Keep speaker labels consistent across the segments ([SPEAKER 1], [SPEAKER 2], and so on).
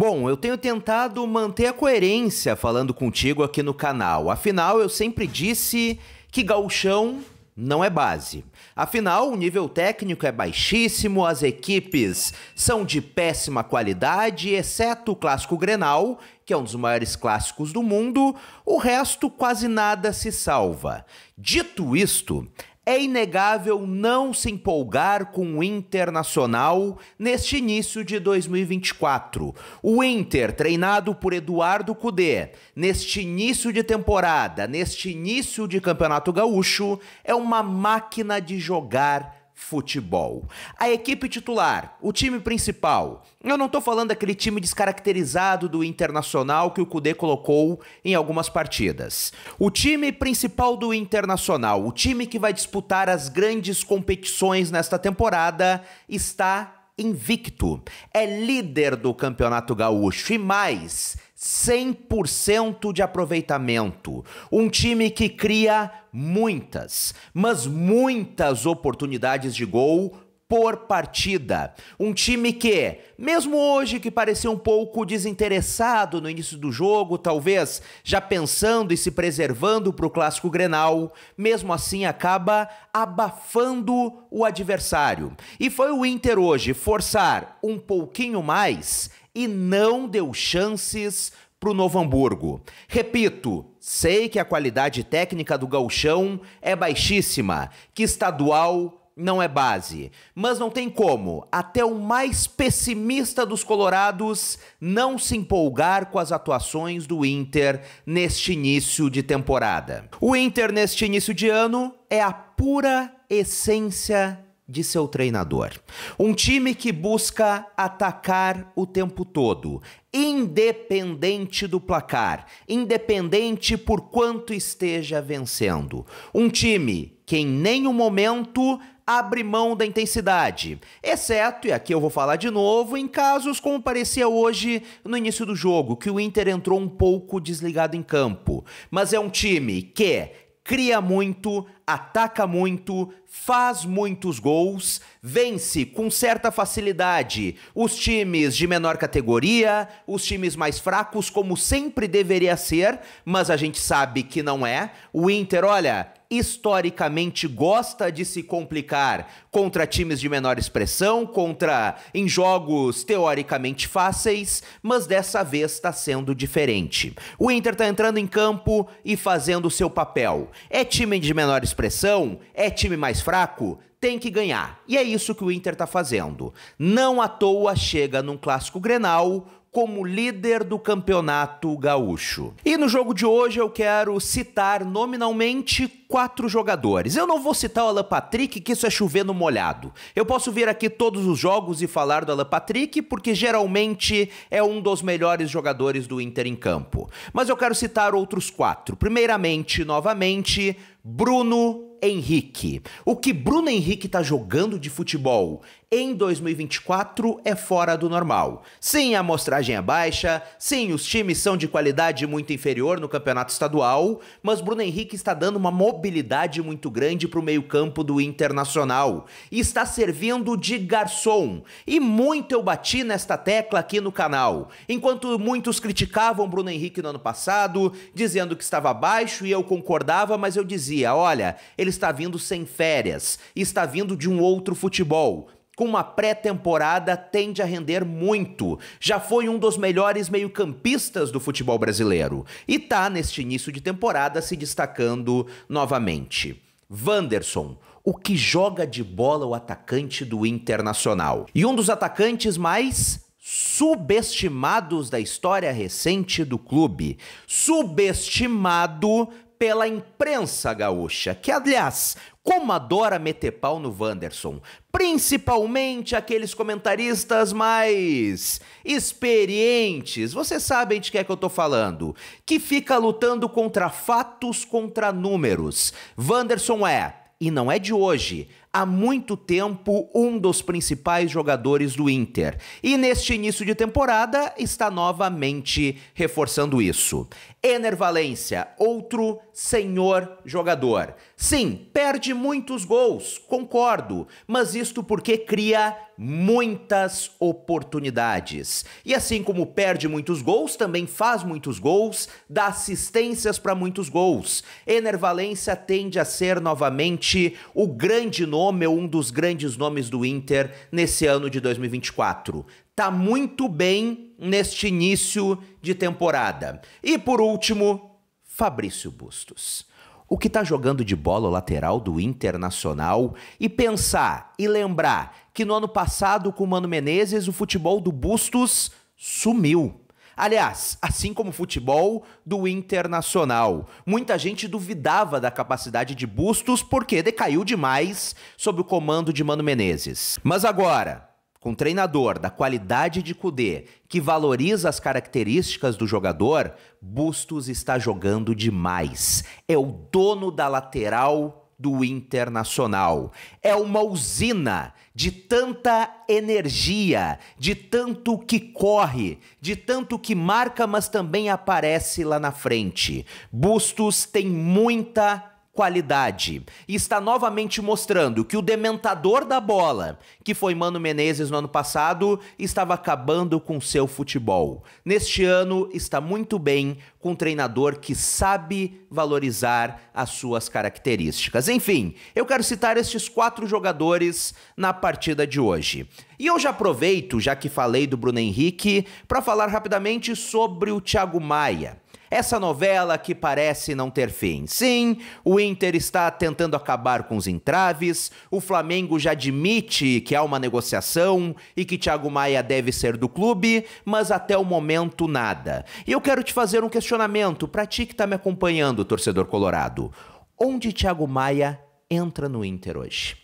[SPEAKER 1] Bom, eu tenho tentado manter a coerência falando contigo aqui no canal. Afinal, eu sempre disse que gauchão não é base. Afinal, o nível técnico é baixíssimo, as equipes são de péssima qualidade, exceto o clássico Grenal, que é um dos maiores clássicos do mundo, o resto quase nada se salva. Dito isto, é inegável não se empolgar com o Internacional neste início de 2024. O Inter, treinado por Eduardo Cudê, neste início de temporada, neste início de Campeonato Gaúcho, é uma máquina de jogar futebol. A equipe titular, o time principal. Eu não estou falando daquele time descaracterizado do Internacional que o Cudê colocou em algumas partidas. O time principal do Internacional, o time que vai disputar as grandes competições nesta temporada, está invicto, é líder do Campeonato Gaúcho e mais, 100% de aproveitamento. Um time que cria muitas, mas muitas oportunidades de gol por partida. Um time que, mesmo hoje que pareceu um pouco desinteressado no início do jogo, talvez já pensando e se preservando para o clássico Grenal, mesmo assim acaba abafando o adversário. E foi o Inter hoje forçar um pouquinho mais e não deu chances para o Novo Hamburgo. Repito, sei que a qualidade técnica do gauchão é baixíssima, que estadual não é base. Mas não tem como, até o mais pessimista dos colorados não se empolgar com as atuações do Inter neste início de temporada. O Inter, neste início de ano, é a pura essência de seu treinador. Um time que busca atacar o tempo todo, independente do placar, independente por quanto esteja vencendo. Um time que em nenhum momento abre mão da intensidade, exceto, e aqui eu vou falar de novo, em casos como parecia hoje no início do jogo, que o Inter entrou um pouco desligado em campo. Mas é um time que cria muito, ataca muito, faz muitos gols, vence com certa facilidade os times de menor categoria, os times mais fracos, como sempre deveria ser, mas a gente sabe que não é. O Inter, olha, historicamente gosta de se complicar contra times de menor expressão, contra em jogos teoricamente fáceis, mas dessa vez está sendo diferente. O Inter está entrando em campo e fazendo o seu papel. É time de menor expressão? É time mais fraco? tem que ganhar. E é isso que o Inter tá fazendo. Não à toa chega num clássico Grenal como líder do Campeonato Gaúcho. E no jogo de hoje eu quero citar nominalmente quatro jogadores. Eu não vou citar o Alan Patrick, que isso é chover no molhado. Eu posso vir aqui todos os jogos e falar do Alan Patrick, porque geralmente é um dos melhores jogadores do Inter em campo. Mas eu quero citar outros quatro. Primeiramente, novamente, Bruno Henrique. O que Bruno Henrique tá jogando de futebol em 2024 é fora do normal. Sim, a amostragem é baixa, sim, os times são de qualidade muito inferior no campeonato estadual, mas Bruno Henrique está dando uma mobilidade muito grande para o meio-campo do Internacional e está servindo de garçom. E muito eu bati nesta tecla aqui no canal. Enquanto muitos criticavam Bruno Henrique no ano passado, dizendo que estava baixo e eu concordava, mas eu dizia: olha, ele está vindo sem férias, está vindo de um outro futebol com uma pré-temporada tende a render muito. Já foi um dos melhores meio-campistas do futebol brasileiro e está neste início de temporada se destacando novamente. Vanderson, o que joga de bola o atacante do Internacional. E um dos atacantes mais subestimados da história recente do clube. Subestimado pela imprensa gaúcha, que aliás como adora meter pau no Wanderson, principalmente aqueles comentaristas mais experientes, vocês sabem de que é que eu tô falando, que fica lutando contra fatos, contra números. Wanderson é, e não é de hoje, há muito tempo um dos principais jogadores do Inter. E neste início de temporada está novamente reforçando isso. Ener Valência, outro senhor jogador. Sim, perde muitos gols, concordo, mas isto porque cria muitas oportunidades. E assim como perde muitos gols, também faz muitos gols, dá assistências para muitos gols. Ener Valência tende a ser novamente o grande nome ou um dos grandes nomes do Inter nesse ano de 2024. Tá muito bem neste início de temporada. E por último, Fabrício Bustos o que está jogando de bola lateral do Internacional e pensar e lembrar que no ano passado com o Mano Menezes o futebol do Bustos sumiu. Aliás, assim como o futebol do Internacional. Muita gente duvidava da capacidade de Bustos porque decaiu demais sob o comando de Mano Menezes. Mas agora, com um treinador da qualidade de Kudê, que valoriza as características do jogador, Bustos está jogando demais. É o dono da lateral do Internacional. É uma usina de tanta energia, de tanto que corre, de tanto que marca, mas também aparece lá na frente. Bustos tem muita qualidade. E está novamente mostrando que o dementador da bola, que foi Mano Menezes no ano passado, estava acabando com seu futebol. Neste ano, está muito bem com um treinador que sabe valorizar as suas características. Enfim, eu quero citar estes quatro jogadores na partida de hoje. E eu já aproveito, já que falei do Bruno Henrique, para falar rapidamente sobre o Thiago Maia. Essa novela que parece não ter fim. Sim, o Inter está tentando acabar com os entraves, o Flamengo já admite que há uma negociação e que Thiago Maia deve ser do clube, mas até o momento nada. E eu quero te fazer um questionamento para ti que está me acompanhando, torcedor colorado. Onde Thiago Maia entra no Inter hoje?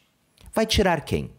[SPEAKER 1] Vai tirar quem?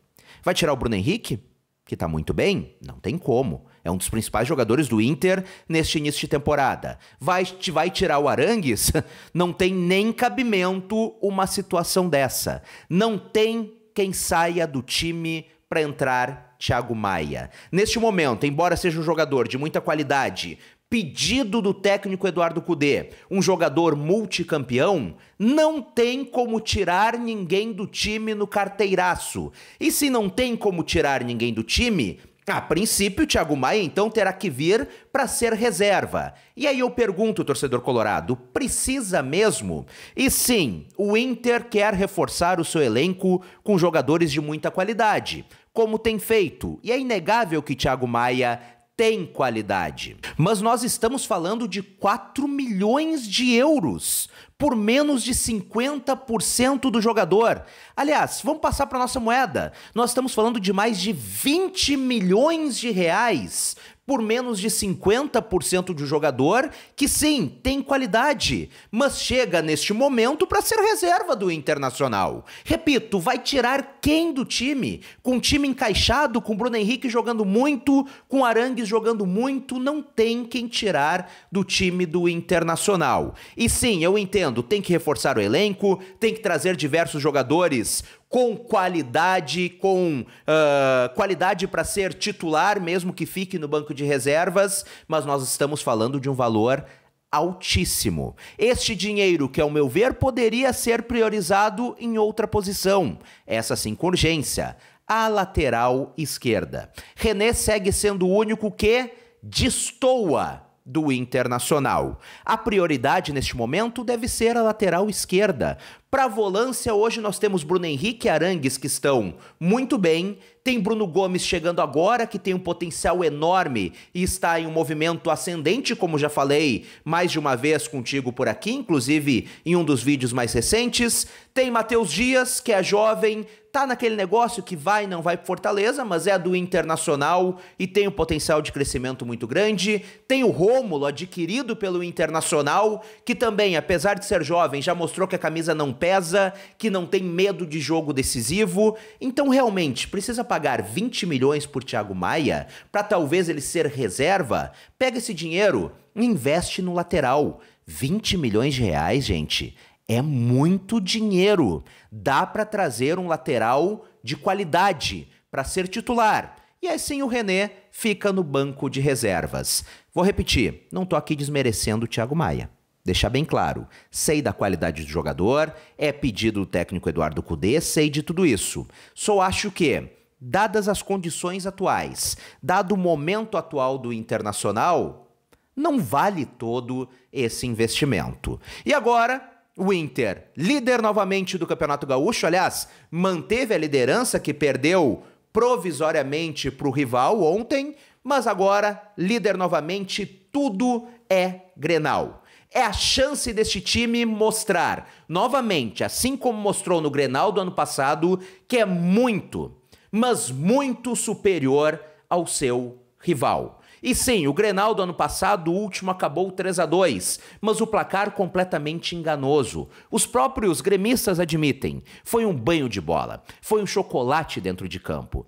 [SPEAKER 1] Vai tirar o Bruno Henrique? que tá muito bem, não tem como. É um dos principais jogadores do Inter neste início de temporada. Vai, vai tirar o Arangues? Não tem nem cabimento uma situação dessa. Não tem quem saia do time para entrar Thiago Maia. Neste momento, embora seja um jogador de muita qualidade, pedido do técnico Eduardo Cudê, um jogador multicampeão, não tem como tirar ninguém do time no carteiraço. E se não tem como tirar ninguém do time, a princípio, o Thiago Maia então terá que vir para ser reserva. E aí eu pergunto, torcedor colorado, precisa mesmo? E sim, o Inter quer reforçar o seu elenco com jogadores de muita qualidade, como tem feito. E é inegável que Thiago Maia tem qualidade. Mas nós estamos falando de 4 milhões de euros por menos de 50% do jogador. Aliás, vamos passar para nossa moeda. Nós estamos falando de mais de 20 milhões de reais por menos de 50% de jogador que sim, tem qualidade, mas chega neste momento para ser reserva do Internacional. Repito, vai tirar quem do time? Com o time encaixado, com Bruno Henrique jogando muito, com Arangues jogando muito, não tem quem tirar do time do Internacional. E sim, eu entendo, tem que reforçar o elenco, tem que trazer diversos jogadores com qualidade, com uh, qualidade para ser titular, mesmo que fique no banco de reservas, mas nós estamos falando de um valor altíssimo. Este dinheiro, que ao meu ver poderia ser priorizado em outra posição, essa sim com urgência, a lateral esquerda. René segue sendo o único que destoa do Internacional. A prioridade neste momento deve ser a lateral esquerda, para volância, hoje nós temos Bruno Henrique e Arangues que estão muito bem. Tem Bruno Gomes chegando agora, que tem um potencial enorme e está em um movimento ascendente, como já falei mais de uma vez contigo por aqui, inclusive em um dos vídeos mais recentes. Tem Matheus Dias, que é jovem, tá naquele negócio que vai e não vai para Fortaleza, mas é do Internacional e tem um potencial de crescimento muito grande. Tem o Rômulo adquirido pelo Internacional, que também, apesar de ser jovem, já mostrou que a camisa não pega pesa, que não tem medo de jogo decisivo. Então, realmente, precisa pagar 20 milhões por Thiago Maia para talvez ele ser reserva? Pega esse dinheiro e investe no lateral. 20 milhões de reais, gente, é muito dinheiro. Dá para trazer um lateral de qualidade para ser titular. E assim o René fica no banco de reservas. Vou repetir, não tô aqui desmerecendo o Thiago Maia deixar bem claro. Sei da qualidade do jogador, é pedido do técnico Eduardo Cudê, sei de tudo isso. Só acho que, dadas as condições atuais, dado o momento atual do Internacional, não vale todo esse investimento. E agora, o Inter, líder novamente do Campeonato Gaúcho, aliás, manteve a liderança que perdeu provisoriamente para o rival ontem, mas agora, líder novamente, tudo é Grenal é a chance deste time mostrar, novamente, assim como mostrou no Grenal do ano passado, que é muito, mas muito superior ao seu rival. E sim, o Grenal do ano passado, o último acabou 3 a 2, mas o placar completamente enganoso. Os próprios gremistas admitem, foi um banho de bola, foi um chocolate dentro de campo.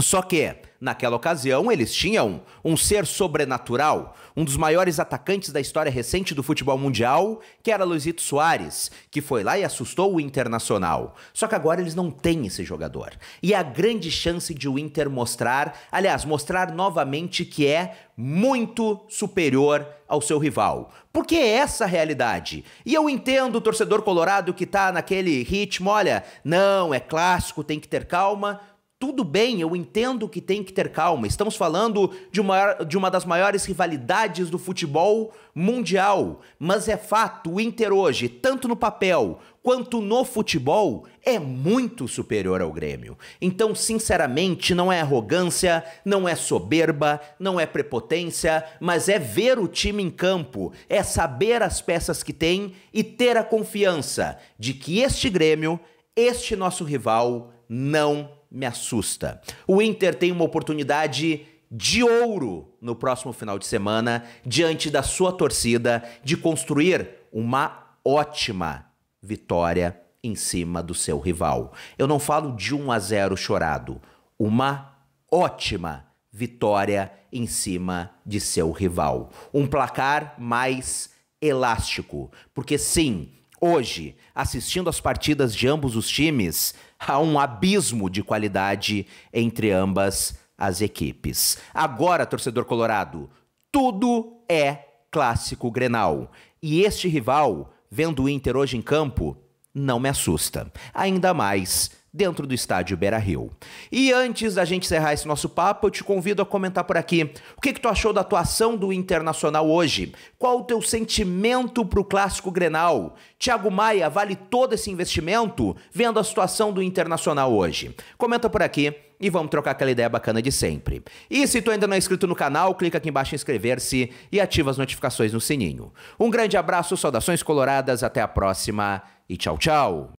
[SPEAKER 1] Só que, naquela ocasião, eles tinham um ser sobrenatural, um dos maiores atacantes da história recente do futebol mundial, que era Luizito Soares, que foi lá e assustou o Internacional. Só que agora eles não têm esse jogador. E é a grande chance de o Inter mostrar, aliás, mostrar novamente que é muito superior ao seu rival. Porque é essa a realidade. E eu entendo o torcedor colorado que tá naquele ritmo, olha, não, é clássico, tem que ter calma tudo bem, eu entendo que tem que ter calma. Estamos falando de uma, de uma das maiores rivalidades do futebol mundial. Mas é fato, o Inter hoje, tanto no papel quanto no futebol, é muito superior ao Grêmio. Então, sinceramente, não é arrogância, não é soberba, não é prepotência, mas é ver o time em campo, é saber as peças que tem e ter a confiança de que este Grêmio, este nosso rival, não me assusta. O Inter tem uma oportunidade de ouro no próximo final de semana, diante da sua torcida, de construir uma ótima vitória em cima do seu rival. Eu não falo de 1 a 0 chorado, uma ótima vitória em cima de seu rival. Um placar mais elástico, porque sim, hoje, assistindo as partidas de ambos os times, há um abismo de qualidade entre ambas as equipes. Agora, torcedor colorado, tudo é clássico Grenal. E este rival, vendo o Inter hoje em campo, não me assusta. Ainda mais dentro do estádio Beira-Rio. E antes da gente encerrar esse nosso papo, eu te convido a comentar por aqui. O que, que tu achou da atuação do Internacional hoje? Qual o teu sentimento pro Clássico Grenal? Thiago Maia vale todo esse investimento vendo a situação do Internacional hoje? Comenta por aqui e vamos trocar aquela ideia bacana de sempre. E se tu ainda não é inscrito no canal, clica aqui embaixo em inscrever-se e ativa as notificações no sininho. Um grande abraço, saudações coloradas, até a próxima e tchau, tchau!